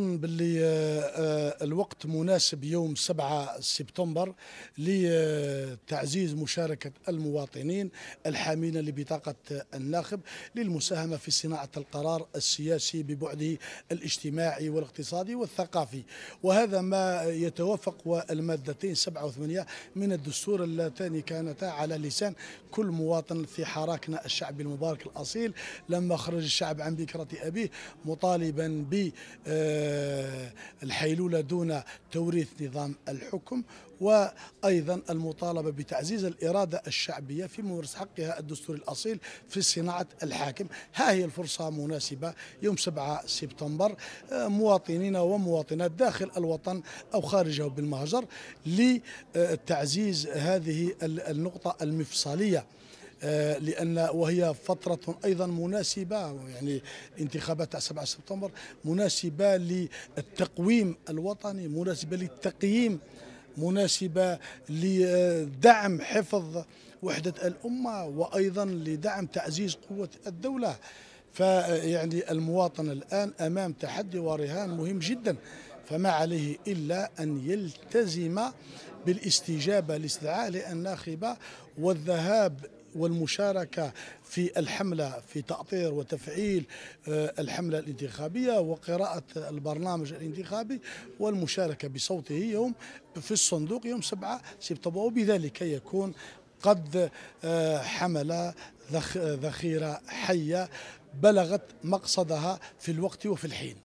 باللي آه، آه، الوقت مناسب يوم 7 سبتمبر لتعزيز آه، مشاركة المواطنين الحاملين لبطاقة الناخب للمساهمة في صناعة القرار السياسي ببعده الاجتماعي والاقتصادي والثقافي وهذا ما يتوافق والمادتين 7 و8 من الدستور اللتان كانتا على لسان كل مواطن في حراكنا الشعبي المبارك الأصيل لما خرج الشعب عن بكرة أبيه مطالبا ب آه، الحيلولة دون توريث نظام الحكم وأيضا المطالبة بتعزيز الإرادة الشعبية في ممارسة حقها الدستوري الأصيل في صناعة الحاكم ها هي الفرصة مناسبة يوم 7 سبتمبر آه، مواطنين ومواطنات داخل الوطن أو خارجه بالمهجر لتعزيز هذه النقطة المفصلية آه، لان وهي فتره ايضا مناسبه يعني انتخابات 7 سبتمبر مناسبه للتقويم الوطني مناسبه للتقييم مناسبة لدعم حفظ وحدة الأمة وأيضا لدعم تعزيز قوة الدولة فيعني المواطن الآن أمام تحدي ورهان مهم جدا فما عليه إلا أن يلتزم بالاستجابة لاستدعاء ناخبه والذهاب والمشاركة في الحملة في تأطير وتفعيل آه، الحملة الانتخابية وقراءة البرنامج الانتخابي والمشاركة بصوته يوم في الصندوق يوم 7 سبتمبر وبذلك يكون قد آه، حمل ذخيرة حية بلغت مقصدها في الوقت وفي الحين